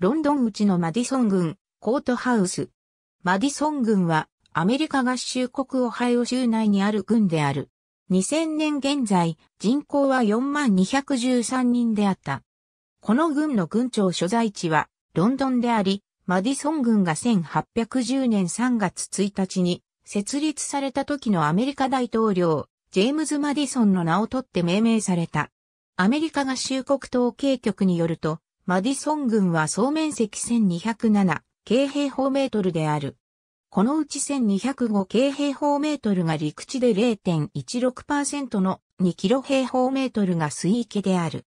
ロンドン内のマディソン郡、コートハウス。マディソン郡は、アメリカ合衆国オハイオ州内にある郡である。2000年現在、人口は4213人であった。この郡の郡庁所在地は、ロンドンであり、マディソン郡が1810年3月1日に、設立された時のアメリカ大統領、ジェームズ・マディソンの名を取って命名された。アメリカ合衆国統計局によると、マディソン郡は総面積1207京平方メートルである。このうち1205京平方メートルが陸地で0.16%の2キロ平方メートルが水域である。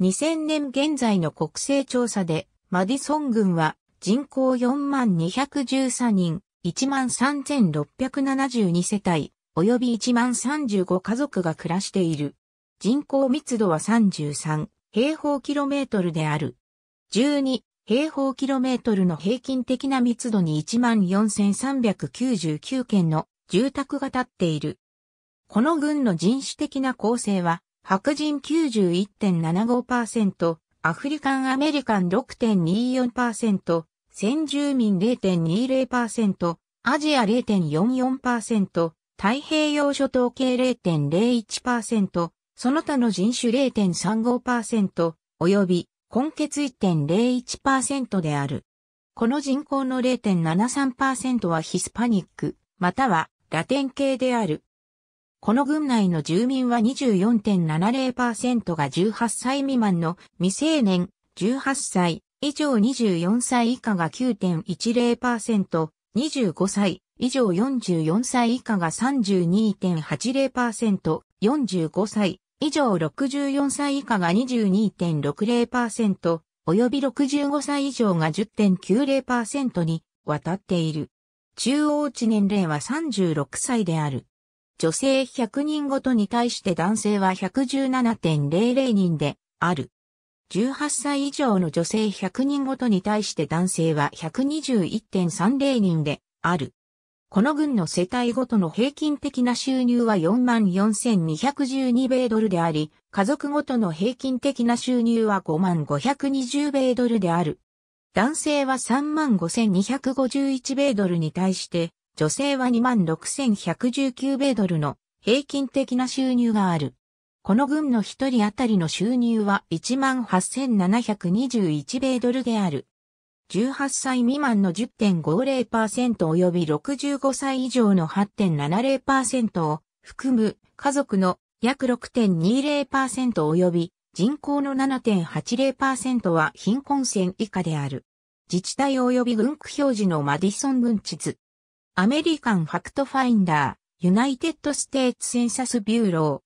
2000年現在の国勢調査で、マディソン郡は人口4213人、13672世帯、及び135家族が暮らしている。人口密度は33平方キロメートルである。12平方キロメートルの平均的な密度に14,399件の住宅が建っている。この群の人種的な構成は、白人91.75%、アフリカンアメリカン6.24%、先住民0.20%、アジア0.44%、太平洋諸島系0.01%、その他の人種0.35%、及び根血1.01%である。この人口の0.73%はヒスパニック、またはラテン系である。この軍内の住民は24.70%が18歳未満の未成年、18歳以上24歳以下が9.10%、25歳以上44歳以下が32.80%、45歳以上64歳以下が22.60%、及び65歳以上が10.90%に渡っている。中央値年齢は36歳である。女性100人ごとに対して男性は117.00人である。18歳以上の女性100人ごとに対して男性は121.30人である。この軍の世帯ごとの平均的な収入は44,212米ドルであり、家族ごとの平均的な収入は5 5 2 0米ドルである。男性は35,251米ドルに対して、女性は26,119米ドルの平均的な収入がある。この軍の一人当たりの収入は18,721米ドルである。18歳未満の10.50%及び65歳以上の8.70%を含む家族の約6.20%及び人口の7.80%は貧困線以下である。自治体及び軍区表示のマディソン軍地図。アメリカンファクトファインダー、ユナイテッドステーツセンサスビューロー。